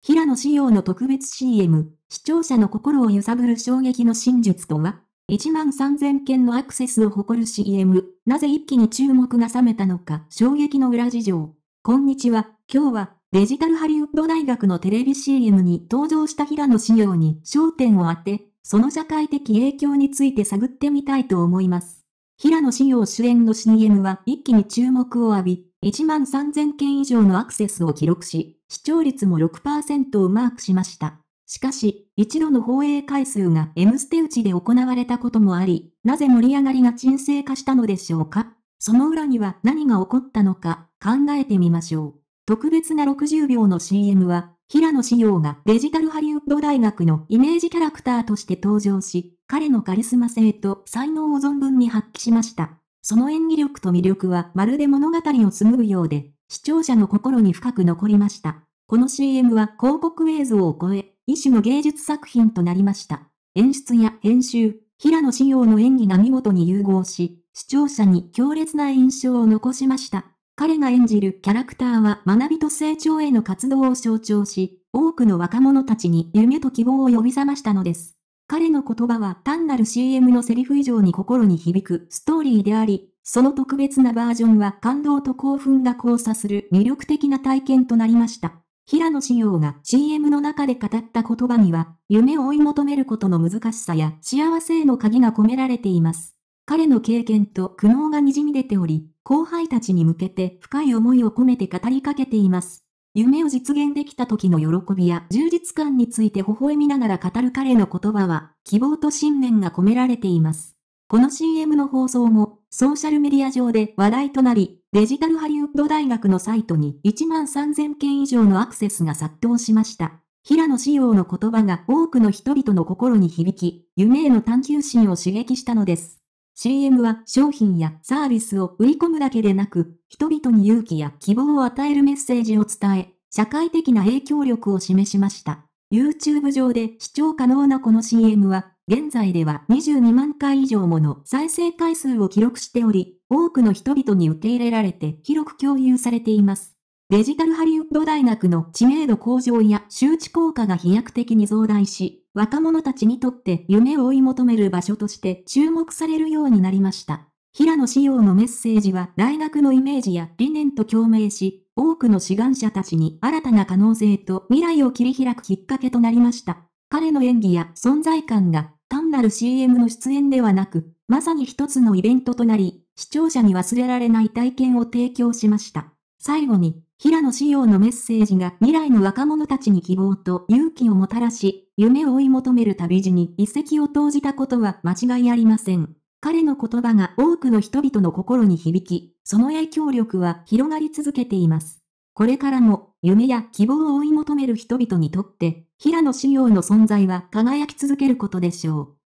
平野仕様の特別 CM、視聴者の心を揺さぶる衝撃の真実とは ?1 万3000件のアクセスを誇る CM、なぜ一気に注目が冷めたのか衝撃の裏事情。こんにちは、今日はデジタルハリウッド大学のテレビ CM に登場した平野仕様に焦点を当て、その社会的影響について探ってみたいと思います。平野仕様主演の CM は一気に注目を浴び、1万3000件以上のアクセスを記録し、視聴率も6%をマークしました。しかし、一度の放映回数が M ステ打ちで行われたこともあり、なぜ盛り上がりが沈静化したのでしょうかその裏には何が起こったのか考えてみましょう。特別な60秒の CM は、平野紫耀がデジタルハリウッド大学のイメージキャラクターとして登場し、彼のカリスマ性と才能を存分に発揮しました。その演技力と魅力はまるで物語を紡ぐようで、視聴者の心に深く残りました。この CM は広告映像を超え、一種の芸術作品となりました。演出や編集、平野紫耀の演技が見事に融合し、視聴者に強烈な印象を残しました。彼が演じるキャラクターは学びと成長への活動を象徴し、多くの若者たちに夢と希望を呼び覚ましたのです。彼の言葉は単なる CM のセリフ以上に心に響くストーリーであり、その特別なバージョンは感動と興奮が交差する魅力的な体験となりました。平野紫耀が CM の中で語った言葉には、夢を追い求めることの難しさや幸せへの鍵が込められています。彼の経験と苦悩が滲み出ており、後輩たちに向けて深い思いを込めて語りかけています。夢を実現できた時の喜びや充実感について微笑みながら語る彼の言葉は、希望と信念が込められています。この CM の放送後、ソーシャルメディア上で話題となり、デジタルハリウッド大学のサイトに1万3000件以上のアクセスが殺到しました。平野志耀の言葉が多くの人々の心に響き、夢への探求心を刺激したのです。CM は商品やサービスを売り込むだけでなく、人々に勇気や希望を与えるメッセージを伝え、社会的な影響力を示しました。YouTube 上で視聴可能なこの CM は、現在では22万回以上もの再生回数を記録しており、多くの人々に受け入れられて広く共有されています。デジタルハリウッド大学の知名度向上や周知効果が飛躍的に増大し、若者たちにとって夢を追い求める場所として注目されるようになりました。平野志耀のメッセージは大学のイメージや理念と共鳴し、多くの志願者たちに新たな可能性と未来を切り開くきっかけとなりました。彼の演技や存在感が単なる CM の出演ではなく、まさに一つのイベントとなり、視聴者に忘れられない体験を提供しました。最後に、平野紫耀のメッセージが未来の若者たちに希望と勇気をもたらし、夢を追い求める旅路に一石を投じたことは間違いありません。彼の言葉が多くの人々の心に響き、その影響力は広がり続けています。これからも、夢や希望を追い求める人々にとって、平野紫耀の存在は輝き続けることでしょう。